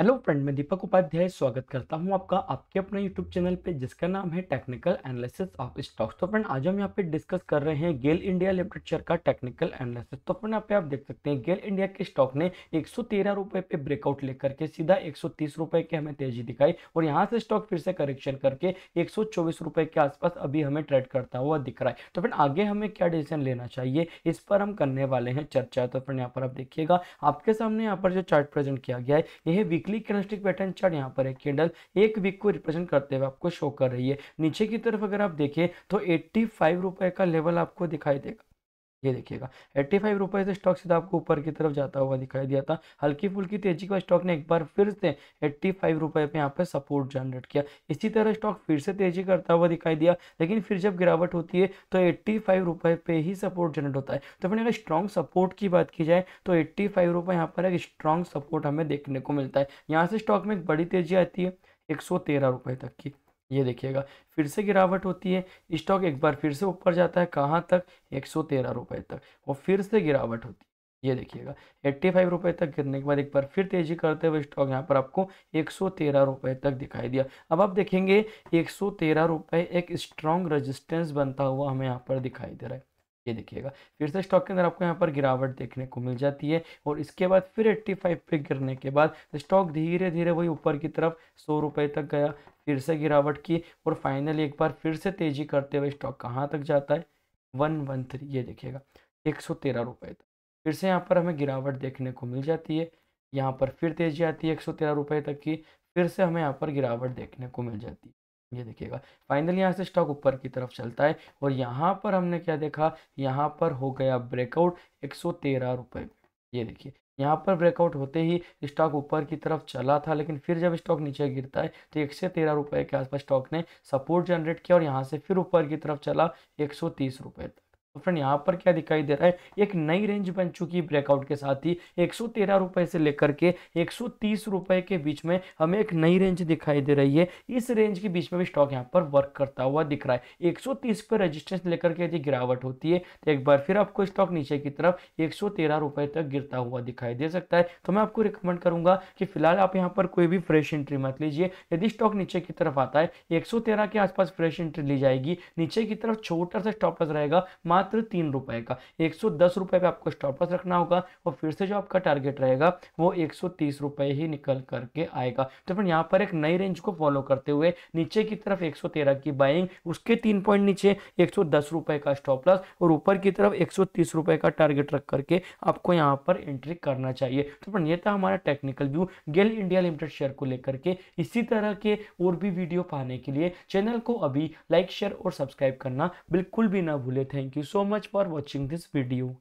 Hello friend मैं दीपक उपाध्याय स्वागत करता हूं आपका आपके अपने यूट्यूब चैनल पे जिसका नाम है टेक्निकल एनालिसिस ऑफ स्टॉक्स तो फ्रेंड आज हम यहां पे डिस्कस कर रहे हैं गेल इंडिया लिमिटेड शेयर का टेक्निकल एनालिसिस तो फ्रेंड पे आप देख सकते हैं गेल इंडिया के स्टॉक ने एक रुपए पे ब्रेकआउट लेकर के सीधा एक रुपए की हमें तेजी दिखाई और यहाँ से स्टॉक फिर से करेक्शन करके एक रुपए के आसपास अभी हमें ट्रेड करता हुआ दिख रहा है तो फ्रेंड आगे हमें क्या डिसीजन लेना चाहिए इस पर हम करने वाले हैं चर्चा तो फ्रेंड यहाँ पर आप देखिएगा आपके सामने यहाँ पर जो चार्ट प्रेजेंट किया गया है यह week weekly candlestick pattern chart यहाँ पर है कैंडल एक वीक को रिप्रेजेंट करते हुए आपको शो कर रही है नीचे की तरफ अगर आप देखें तो एट्टी फाइव रुपए का लेवल आपको दिखाई देगा ये देखिएगा एट्टी फाइव रुपये से स्टॉक सीधा आपको ऊपर की तरफ जाता हुआ दिखाई दिया था हल्की फुल्की तेजी के बाद स्टॉक ने एक बार फिर से एट्टी फाइव रुपये पे यहाँ पे सपोर्ट जनरेट किया इसी तरह स्टॉक फिर से तेजी करता हुआ दिखाई दिया लेकिन फिर जब गिरावट होती है तो एट्टी फाइव रुपये पे ही सपोर्ट जनरेट होता है तो फिर अगर स्ट्रॉन्ग सपोर्ट की बात की जाए तो एट्टी फाइव रुपये यहाँ पर एक स्ट्रॉन्ग सपोर्ट हमें देखने को मिलता है यहाँ से स्टॉक में एक बड़ी तेजी आती है एक सौ तेरह रुपये तक की ये देखिएगा फिर से गिरावट होती है स्टॉक एक बार फिर से ऊपर जाता है कहाँ तक एक सौ तेरह तक और फिर से गिरावट होती है ये देखिएगा एट्टी फाइव रुपये तक गिरने के बाद एक बार फिर तेजी करते हुए स्टॉक यहाँ पर आपको एक सौ तेरह रुपये तक दिखाई दिया अब आप देखेंगे एक सौ तेरह रुपये एक स्ट्रॉन्ग रजिस्टेंस बनता हुआ हमें यहाँ पर दिखाई दे रहा है ये देखिएगा फिर से स्टॉक के अंदर आपको यहाँ पर गिरावट देखने को मिल जाती है और इसके बाद फिर 85 पे गिरने के बाद स्टॉक तो धीरे धीरे वही ऊपर की तरफ सौ रुपये तक गया फिर से गिरावट की और फाइनली एक बार फिर से तेजी करते हुए स्टॉक कहाँ तक जाता है वन वन थ्री ये देखिएगा एक सौ तेरह रुपये तक फिर से यहाँ पर हमें गिरावट देखने को मिल जाती है यहाँ पर फिर तेजी आती है एक सौ तेरह रुपये तक की फिर से हमें यहाँ पर गिरावट देखने को मिल जाती है ये देखिएगा फाइनली यहाँ से स्टॉक ऊपर की तरफ चलता है और यहाँ पर हमने क्या देखा यहाँ पर हो गया ब्रेकआउट एक सौ तेरह ये देखिए यहाँ पर ब्रेकआउट होते ही स्टॉक ऊपर की तरफ चला था लेकिन फिर जब स्टॉक नीचे गिरता है तो एक सौ तेरह रुपये के आसपास स्टॉक ने सपोर्ट जनरेट किया और यहाँ से फिर ऊपर की तरफ चला एक सौ तीस रुपये तक तो फ्रेंड यहाँ पर क्या दिखाई दे रहा है एक नई रेंज बन चुकी है ब्रेकआउट के साथ ही एक रुपए से लेकर के एक रुपए के बीच में हमें एक नई रेंज दिखाई दे रही है इस रेंज के बीच में भी स्टॉक यहाँ पर वर्क करता हुआ दिख रहा है 130 पर रजिस्टेंस लेकर के यदि गिरावट होती है तो एक बार फिर आपको स्टॉक नीचे की तरफ एक रुपए तक गिरता हुआ दिखाई दे सकता है तो मैं आपको रिकमेंड करूंगा कि फिलहाल आप यहाँ पर कोई भी फ्रेश एंट्री मत लीजिए यदि स्टॉक नीचे की तरफ आता है एक के आसपास फ्रेश एंट्री ली जाएगी नीचे की तरफ छोटा सा स्टॉप रहेगा मात्र मात्र तीन रुपए का एक सौ दस रुपए पर आपको स्टॉप लॉस रखना होगा और फिर से जो आपका टारगेट रहेगा वो एक सौ तीस रुपए ही निकल करके आएगा तो फिर यहाँ पर एक नई रेंज को फॉलो करते हुए नीचे की तरफ एक सौ तेरह की बाइंग उसके तीन पॉइंट नीचे एक सौ दस रुपए का स्टॉप लॉस और ऊपर की तरफ एक सौ तीस रुपए का टारगेट रख करके आपको यहाँ पर एंट्री करना चाहिए तो फिर ये था हमारा technical view GAIL India limited share को लेकर के इसी तरह के और भी वीडियो पाने के लिए चैनल को अभी लाइक शेयर और सब्सक्राइब करना बिल्कुल भी ना भूले thank you so much for watching this video.